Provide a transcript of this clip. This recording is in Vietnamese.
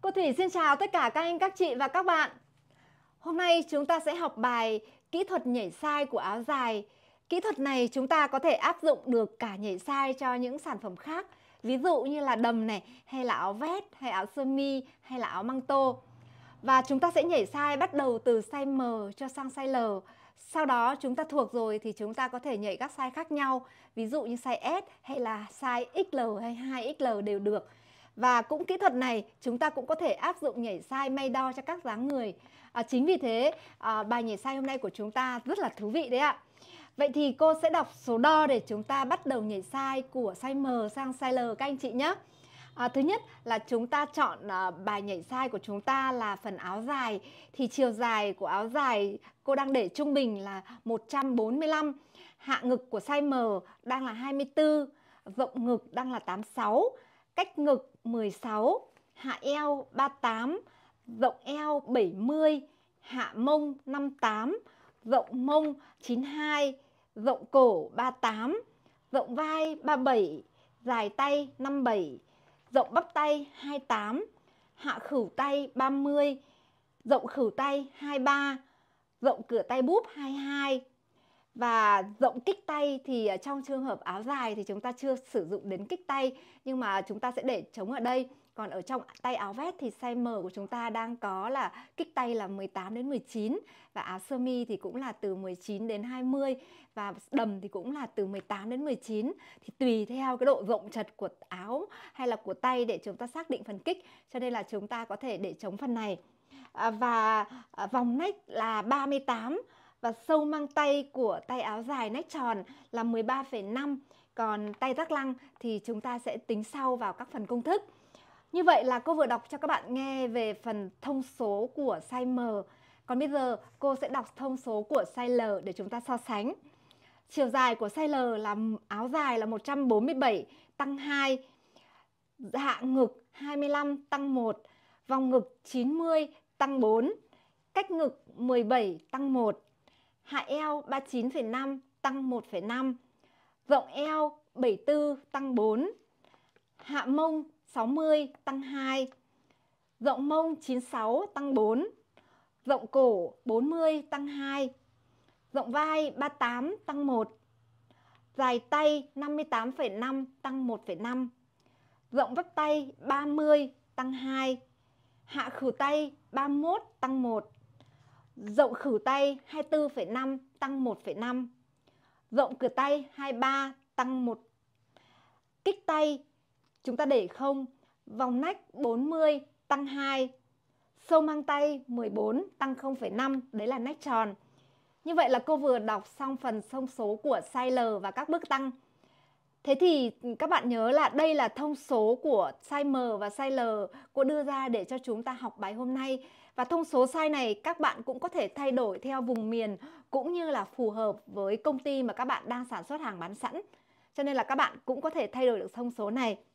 Cô Thủy xin chào tất cả các anh, các chị và các bạn. Hôm nay chúng ta sẽ học bài kỹ thuật nhảy sai của áo dài. Kỹ thuật này chúng ta có thể áp dụng được cả nhảy sai cho những sản phẩm khác. Ví dụ như là đầm này, hay là áo vest, hay áo sơ mi, hay là áo măng tô. Và chúng ta sẽ nhảy sai bắt đầu từ size M cho sang size L. Sau đó chúng ta thuộc rồi thì chúng ta có thể nhảy các size khác nhau. Ví dụ như size S hay là size XL hay 2XL đều được và cũng kỹ thuật này chúng ta cũng có thể áp dụng nhảy sai may đo cho các dáng người à, chính vì thế à, bài nhảy sai hôm nay của chúng ta rất là thú vị đấy ạ vậy thì cô sẽ đọc số đo để chúng ta bắt đầu nhảy sai của size m sang size l các anh chị nhé À, thứ nhất là chúng ta chọn à, bài nhảy sai của chúng ta là phần áo dài thì chiều dài của áo dài cô đang để trung bình là 145 hạ ngực của size M đang là 24 rộng ngực đang là 86 cách ngực 16, hạ eo 38, rộng eo 70, hạ mông 58, rộng mông 92, rộng cổ 38, rộng vai 37, dài tay 57, rộng bắp tay 28, hạ khửu tay 30, rộng khửu tay 23, rộng cửa tay búp 22, và rộng kích tay thì ờ, trong trường hợp áo dài thì chúng ta chưa sử dụng đến kích tay nhưng mà chúng ta sẽ để trống ở đây còn ở trong tay áo vest thì size M của chúng ta đang có là kích tay là 18 đến 19 và áo sơ mi thì cũng là từ 19 đến 20 và đầm thì cũng là từ 18 đến 19 thì tùy theo cái độ rộng chật của áo hay là của tay để chúng ta xác định phần kích cho nên là chúng ta có thể để chống phần này à, và à, vòng neck là 38 và sâu mang tay của tay áo dài nách tròn là 13,5 còn tay rắc lăng thì chúng ta sẽ tính sau vào các phần công thức. Như vậy là cô vừa đọc cho các bạn nghe về phần thông số của size M. Còn bây giờ cô sẽ đọc thông số của size L để chúng ta so sánh. Chiều dài của size L là áo dài là 147 tăng 2, hạ dạ ngực 25 tăng 1, vòng ngực 90 tăng 4, cách ngực 17 tăng 1, hạ eo 39,5 tăng 1,5, rộng eo 74 tăng 4, hạ mông 60 tăng 2, rộng mông 96 tăng 4, rộng cổ 40 tăng 2, rộng vai 38 tăng 1, dài tay 58,5 tăng 1,5, rộng vấp tay 30 tăng 2, hạ khử tay 31 tăng 1, Rộng khử tay 24,5 tăng 1,5. Rộng cửa tay 23 tăng 1. Kích tay chúng ta để không. Vòng nách 40 tăng 2. Sâu mang tay 14 tăng 0,5, đấy là nách tròn. Như vậy là cô vừa đọc xong phần thông số của size L và các bước tăng. Thế thì ừ, các bạn nhớ là đây là thông số của size M và size L cô đưa ra để cho chúng ta học bài hôm nay. Và thông số size này các bạn cũng có thể thay đổi theo vùng miền cũng như là phù hợp với công ty mà các bạn đang sản xuất hàng bán sẵn. Cho nên là các bạn cũng có thể thay đổi được thông số này.